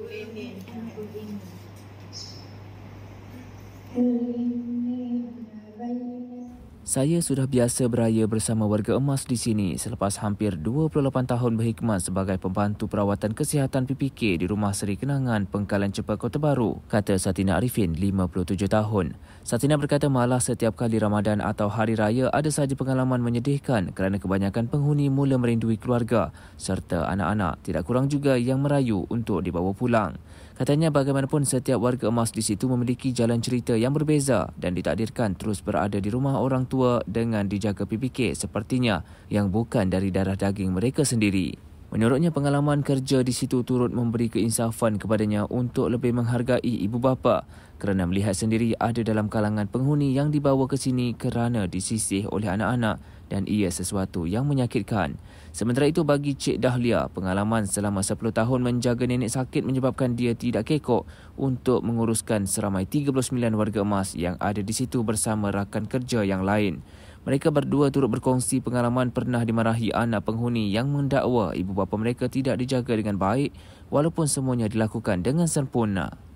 Kulingin. Kulingin. Saya sudah biasa beraya bersama warga emas di sini selepas hampir 28 tahun berkhidmat sebagai pembantu perawatan kesihatan PPK di Rumah Seri Kenangan Pengkalan Cepat Kota Baru, kata Satina Arifin, 57 tahun. Satina berkata malah setiap kali Ramadan atau Hari Raya ada sahaja pengalaman menyedihkan kerana kebanyakan penghuni mula merindui keluarga serta anak-anak tidak kurang juga yang merayu untuk dibawa pulang. Katanya bagaimanapun setiap warga emas di situ memiliki jalan cerita yang berbeza dan ditakdirkan terus berada di rumah orang tua dengan dijaga PPK sepertinya yang bukan dari darah daging mereka sendiri. Menurutnya pengalaman kerja di situ turut memberi keinsafan kepadanya untuk lebih menghargai ibu bapa kerana melihat sendiri ada dalam kalangan penghuni yang dibawa ke sini kerana disisih oleh anak-anak dan ia sesuatu yang menyakitkan. Sementara itu bagi Cik Dahlia, pengalaman selama 10 tahun menjaga nenek sakit menyebabkan dia tidak kekok untuk menguruskan seramai 39 warga emas yang ada di situ bersama rakan kerja yang lain. Mereka berdua turut berkongsi pengalaman pernah dimarahi anak penghuni yang mendakwa ibu bapa mereka tidak dijaga dengan baik walaupun semuanya dilakukan dengan sempurna.